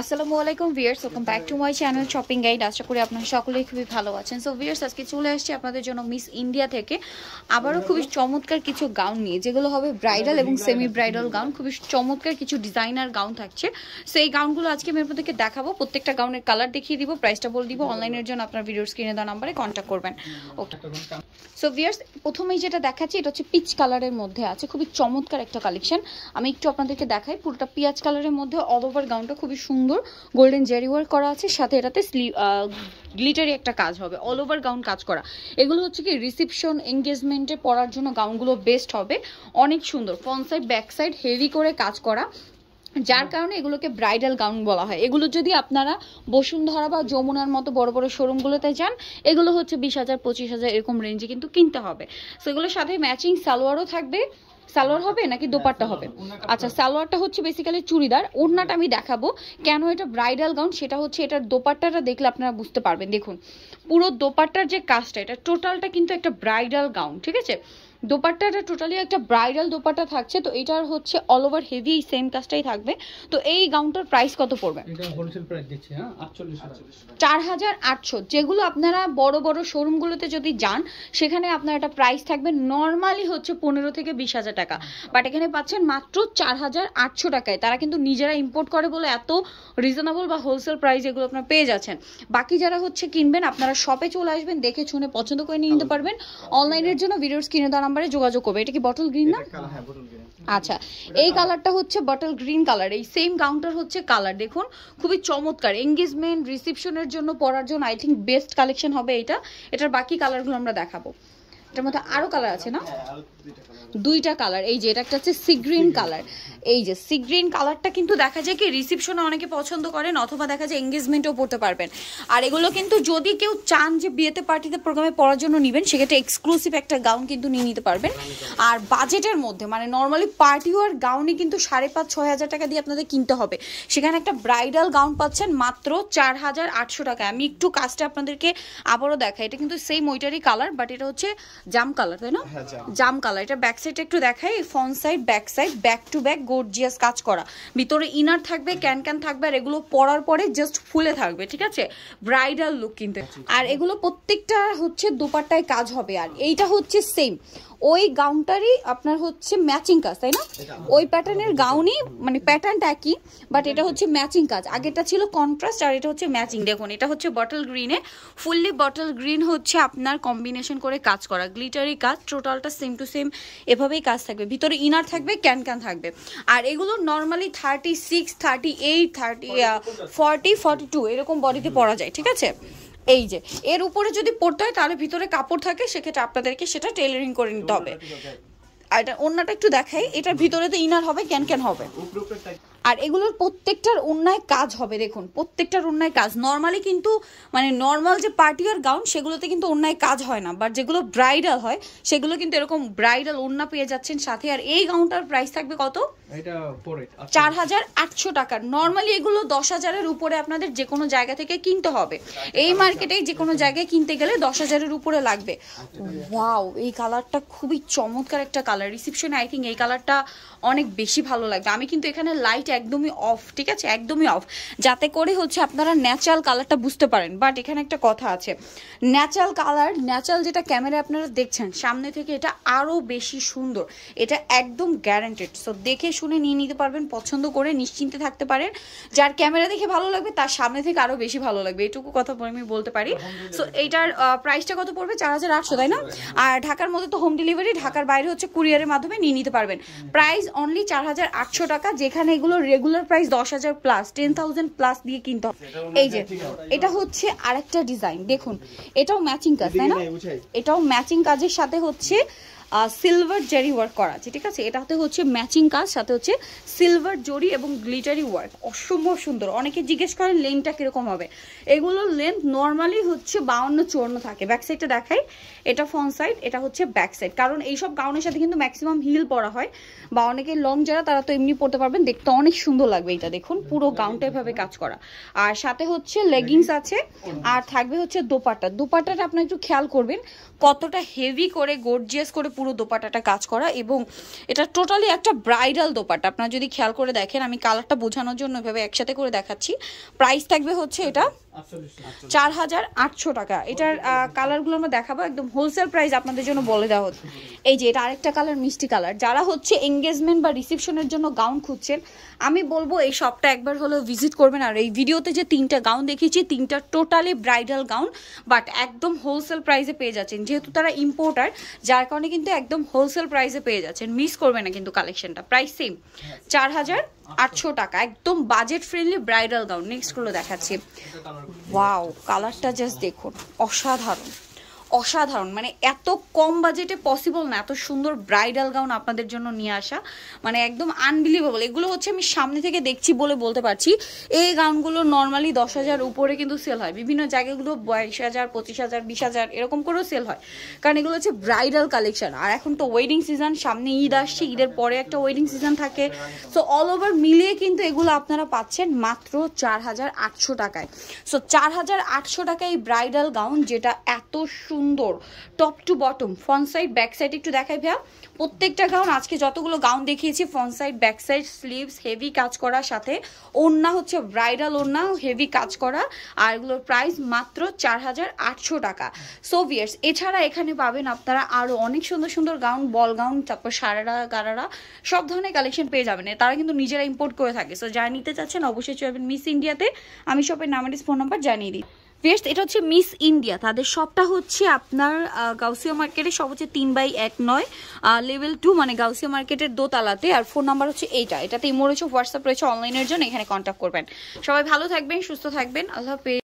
আসসালামু আলাইকুম viewers welcome back to my channel shopping guide আশা করি আপনারা সকলেই খুবই ভালো আছেন সো ভিয়ার্স আজকে চলে আসছি আপনাদের জন্য মিস ইন্ডিয়া থেকে আবারও খুবই চমৎকার কিছু গাউন নিয়ে যেগুলো হবে ব্রাইডাল এবং সেমি ব্রাইডাল গাউন খুবই চমৎকার কিছু ডিজাইনার গাউন থাকছে সো এই গাউনগুলো আজকে আমি আপনাদেরকে দেখাবো প্রত্যেকটা গাউনের কালার দেখিয়ে দিব প্রাইসটা বলে দিব অনলাইনের জন্য আপনার ভিডিও স্ক্রিনে দেওয়া নাম্বারে কন্ট্যাক্ট করবেন ওকে সো ভিয়ার্স প্রথমেই যেটা দেখাচ্ছি এটা হচ্ছে পিচ কালারের মধ্যে আছে খুবই চমৎকার একটা কালেকশন আমি একটু আপনাদেরকে দেখাই পুরোটা পিঁয়াজ কালারের মধ্যে অল ওভার গাউনটা খুবই সুন্দর সুন্দর গোল্ডেন জেরি ওয়ার্ক করা আছে সাথে এটাতে স্লিভ গ্লিটারি একটা কাজ হবে অল ওভার গাউন কাজ করা এগুলো হচ্ছে কি রিসিপশন এঙ্গেজমেন্টে পরার জন্য গাউনগুলো বেস্ট হবে অনেক সুন্দর front side back side heavy করে কাজ করা যার কারণে এগুলোকে ব্রাইডাল গাউন বলা হয় এগুলো যদি আপনারা বসুন্ধরা বা যমুনার মতো বড় বড় শোরুমগুলোতে যান এগুলো হচ্ছে বিশ হাজার পঁচিশ হাজার এরকম রেঞ্জে কিন্তু কিনতে হবে সেগুলোর সাথে ম্যাচিং সালোয়ারও থাকবে সালোয়ার হবে নাকি দোপাট্টা হবে আচ্ছা সালোয়ারটা হচ্ছে বেসিক্যালি চুড়িদার ওড়নাটা আমি দেখাবো কেন এটা ব্রাইডাল গাউন সেটা হচ্ছে এটার দোপারটাটা দেখলে আপনারা বুঝতে পারবেন দেখুন পুরো দোপাট্টার যে কাজটা এটা টোটালটা কিন্তু একটা ব্রাইডাল গাউন ঠিক আছে দোপাট্টাটা টোটালি একটা ব্রাইডাল দোপাট্টা থাকছে তো এটার হচ্ছে অল ওভার হেভি এই সেম কাজটাই থাকবে তো এই গাউনটার প্রাইস কত পড়বে হ্যাঁ? চার হাজার আটশো যেগুলো আপনারা বড় বড় শোরুমগুলোতে যদি যান সেখানে আপনার একটা প্রাইস থাকবে নরমালি হচ্ছে পনেরো থেকে বিশ হাজার টাকা বাট এখানে পাচ্ছেন মাত্র চার হাজার আটশো টাকায় তারা কিন্তু নিজেরা ইম্পোর্ট করে বলে এত রিজনেবল বা হোলসেল প্রাইস এগুলো আপনারা পেয়ে যাচ্ছেন বাকি যারা হচ্ছে কিনবেন আপনারা শপে চলে আসবেন দেখে শুনে পছন্দ করে নিয়ে নিতে পারবেন অনলাইনের জন্য ভিডিওস কিনে দ্বারা নাম্বারে যোগাযোগ করবে এটা কি বটল গ্রিন না হ্যাঁ, আচ্ছা এই কালারটা হচ্ছে বটল গ্রিন কালার এই সেম কাউন্টার হচ্ছে কালার দেখুন খুবই চমৎকার এঙ্গেজমেন্ট রিসেপশনের জন্য পরার জন্য আই থিঙ্ক বেস্ট কালেকশন হবে এটা এটার বাকি কালারগুলো আমরা দেখাবো এটার মধ্যে আরও কালার আছে না হ্যাঁ, দুইটা কালার এই যে এটা একটা হচ্ছে সি গ্রিন কালার এই যে সি গ্রিন কালারটা কিন্তু দেখা যায় কি রিসিপশনে অনেকে পছন্দ করেন অথবা দেখা যায় এঙ্গেজমেন্টেও পড়তে পারবেন আর এগুলো কিন্তু যদি কেউ চান যে বিয়েতে পার্টিতে প্রোগ্রামে পড়ার জন্য নেবেন সেক্ষেত্রে এক্সক্লুসিভ একটা গাউন কিন্তু নিয়ে নিতে পারবেন আর বাজেটের মধ্যে মানে নর্মালি পার্টি ওয়ার গাউনে কিন্তু সাড়ে পাঁচ ছয় হাজার টাকা দিয়ে আপনাদের কিনতে হবে সেখানে একটা ব্রাইডাল গাউন পাচ্ছেন মাত্র চার হাজার আটশো টাকা আমি একটু কাজটা আপনাদেরকে আবারও দেখাই এটা কিন্তু সেম ওইটারই কালার বাট এটা হচ্ছে জাম কালার তাই না হ্যাঁ, জাম কালার এটা ব্যাক সাইডটা একটু দেখাই front side back side back to back gorgeous কাজ করা ভিতরে ইনার থাকবে ক্যান ক্যান থাকবে আর এগুলো পরার পরে জাস্ট ফুলে থাকবে ঠিক আছে ব্রাইডাল লুক কিন্তু আর এগুলো প্রত্যেকটা হচ্ছে দুপাট্টায় কাজ হবে আর এইটা হচ্ছে সেম ওই গাউনটারই আপনার হচ্ছে ম্যাচিং কাজ তাই না ওই প্যাটার্নের গাউনই মানে প্যাটার্নটা একই বাট এটা হচ্ছে ম্যাচিং কাজ আগেটা ছিল কন্ট্রাস্ট আর এটা হচ্ছে ম্যাচিং দেখুন এটা হচ্ছে বটল গ্রিনে ফুললি বটল গ্রিন হচ্ছে আপনার কম্বিনেশন করে কাজ করা গ্লিটারি কাজ টোটালটা সেম টু সেম এভাবেই কাজ থাকবে ভিতরে ইনার থাকবে ক্যান ক্যান থাকবে আর এগুলো normally thirty six thirty eight thirty forty forty two এরকম বডিতে পরা যায় ঠিক আছে এই যে এর উপরে যদি পড়তে হয় তাহলে ভিতরে কাপড় থাকে সেক্ষেত্রে আপনাদেরকে সেটা টেলারিং করে নিতে হবে আর এটা অন্যটা একটু দেখাই এটার ভিতরে তো ইনার হবে ক্যান ক্যান হবে আর এগুলোর প্রত্যেকটার অন্যায় কাজ হবে দেখুন প্রত্যেকটার অন্যায় কাজ নর্মালি কিন্তু মানে নর্মাল যে পার্টি আর গাউন সেগুলোতে কিন্তু অন্যায় কাজ হয় না বাট যেগুলো ব্রাইডাল হয় সেগুলো কিন্তু এরকম ব্রাইডাল ওন্না পেয়ে যাচ্ছেন সাথে আর এই গাউনটার প্রাইস থাকবে কত আচ্ছা। চার হাজার আটশো টাকার নর্মালি এগুলো দশ হাজারের উপরে আপনাদের যে কোনো জায়গা থেকে কিনতে হবে এই মার্কেটে যে কোনো জায়গায় কিনতে গেলে দশ হাজারের উপরে লাগবে ওয়াও এই কালারটা খুবই চমৎকার একটা কালার রিসিপশনে আই থিঙ্ক এই কালারটা অনেক বেশি ভালো লাগবে আমি কিন্তু এখানে লাইট একদমই অফ ঠিক আছে একদমই অফ যাতে করে হচ্ছে আপনারা ন্যাচারাল কালারটা বুঝতে পারেন বাট এখানে একটা কথা আছে ন্যাচারাল কালার ন্যাচারাল যেটা ক্যামেরা আপনারা দেখছেন সামনে থেকে এটা আরও বেশি সুন্দর এটা একদম গ্যারান্টেড সো দেখে শুনে নিয়ে নিতে পারবেন পছন্দ করে নিশ্চিন্তে থাকতে পারেন যার ক্যামেরা দেখে ভালো লাগবে তার সামনে থেকে আরও বেশি ভালো লাগবে এটুকু কথা আমি বলতে পারি সো এইটার প্রাইসটা কত পড়বে চার হাজার আটশো তাই না আর ঢাকার মধ্যে তো হোম ডেলিভারি ঢাকার বাইরে হচ্ছে কুরিয়ারের মাধ্যমে নিয়ে নিতে পারবেন প্রাইস অনলি চার হাজার আটশো টাকা যেখানে এগুলো রেগুলার প্রাইস দশ হাজার প্লাস টেন থাউজেন্ড প্লাস দিয়ে কিনতে হবে এই যে এটা হচ্ছে আরেকটা ডিজাইন দেখুন এটাও ম্যাচিং কাজ তাই না এটাও ম্যাচিং কাজের সাথে হচ্ছে সিলভার জারি ওয়ার্ক করা আছে ঠিক আছে এটাতে হচ্ছে ম্যাচিং কাজ সাথে হচ্ছে সিলভার জরি এবং গ্লিটারি ওয়ার্ক অসম্ভব সুন্দর অনেকে জিজ্ঞেস করেন লেনটা কীরকম হবে এগুলো লেন্থ নর্মালি হচ্ছে বাউন্ন চূর্ণ থাকে ব্যাক সাইডটা দেখাই এটা ফ্রন্ট সাইড এটা হচ্ছে ব্যাক সাইড কারণ এইসব গাউনের সাথে কিন্তু ম্যাক্সিমাম হিল পরা হয় বা অনেকে লং যারা তারা তো এমনি পড়তে পারবেন দেখতে অনেক সুন্দর লাগবে এটা দেখুন পুরো গাউনটা এভাবে কাজ করা আর সাথে হচ্ছে লেগিংস আছে আর থাকবে হচ্ছে দোপাটা দোপাটাটা আপনার একটু খেয়াল করবেন কতটা হেভি করে গর্জিয়াস করে পুরো দোপাটাটা কাজ করা এবং এটা টোটালি একটা ব্রাইডাল দোপাটা আপনারা যদি খেয়াল করে দেখেন আমি কালারটা বোঝানোর জন্য এভাবে একসাথে করে দেখাচ্ছি প্রাইস থাকবে হচ্ছে এটা চার হাজার আটশো টাকা এটার কালারগুলো আমরা দেখাবো একদম হোলসেল প্রাইস আপনাদের জন্য বলে দেওয়া হচ্ছে এই যে এটা আরেকটা কালার মিষ্টি কালার যারা হচ্ছে এঙ্গেজমেন্ট বা রিসেপশনের জন্য গাউন খুঁজছেন আমি বলবো এই শপটা একবার হলেও ভিজিট করবেন আর এই ভিডিওতে যে তিনটা গাউন দেখিয়েছি তিনটা টোটালি ব্রাইডাল গাউন বাট একদম হোলসেল প্রাইসে পেয়ে যাচ্ছেন যেহেতু তারা ইম্পোর্টার যার কারণে কিন্তু একদম হোলসেল প্রাইসে পেয়ে যাচ্ছেন মিস করবে না কিন্তু কালেকশনটা প্রাইস সেম চার হাজার আটশো টাকা একদম বাজেট ফ্রেন্ডলি ব্রাইডাল গাউন নেক্সটগুলো দেখাচ্ছি ওয়াও কালারটা জাস্ট দেখুন অসাধারণ অসাধারণ মানে এত কম বাজেটে পসিবল না এত সুন্দর ব্রাইডাল গাউন আপনাদের জন্য নিয়ে আসা মানে একদম আনবিলিভেবল এগুলো হচ্ছে আমি সামনে থেকে দেখছি বলে বলতে পারছি এই গাউনগুলো নর্মালি দশ হাজার উপরে কিন্তু সেল হয় বিভিন্ন জায়গাগুলো বাইশ হাজার পঁচিশ হাজার বিশ হাজার এরকম করেও সেল হয় কারণ এগুলো হচ্ছে ব্রাইডাল কালেকশন আর এখন তো ওয়েডিং সিজন সামনে ঈদ আসছে ঈদের পরে একটা ওয়েডিং সিজন থাকে সো অল ওভার মিলিয়ে কিন্তু এগুলো আপনারা পাচ্ছেন মাত্র চার হাজার আটশো টাকায় সো চার হাজার আটশো টাকায় এই ব্রাইডাল গাউন যেটা এত সুন্দর সুন্দর top to bottom front side back side একটু দেখাই ভাইয়া প্রত্যেকটা গাউন আজকে যতগুলো গাউন দেখিয়েছি front side back side sleeves heavy কাজ করার সাথে ওড়না হচ্ছে ব্রাইডাল ওড়না হেভি কাজ করা আর এগুলোর প্রাইস মাত্র চার হাজার আটশো টাকা সোভিয়ার্স এছাড়া এখানে পাবেন আপনারা আরও অনেক সুন্দর সুন্দর গাউন বল গাউন তারপর সারারা গারারা সব ধরনের কালেকশন পেয়ে যাবেন তারা কিন্তু নিজেরা ইম্পোর্ট করে থাকে সো যারা নিতে চাচ্ছেন অবশ্যই চাইবেন মিস ইন্ডিয়াতে আমি সবের নামের ফোন নাম্বার জানিয়ে দিই বেস্ট এটা হচ্ছে মিস ইন্ডিয়া তাদের সবটা হচ্ছে আপনার গাউসিয়া মার্কেটের সব হচ্ছে তিন বাই এক নয় লেভেল টু মানে গাউসিয়া মার্কেটের দোতলাতে আর ফোন নাম্বার হচ্ছে এইটা এটাতে ইমো রয়েছে হোয়াটসঅ্যাপ রয়েছে অনলাইনের জন্য এখানে কন্ট্যাক্ট করবেন সবাই ভালো থাকবেন সুস্থ থাকবেন আল্লাহ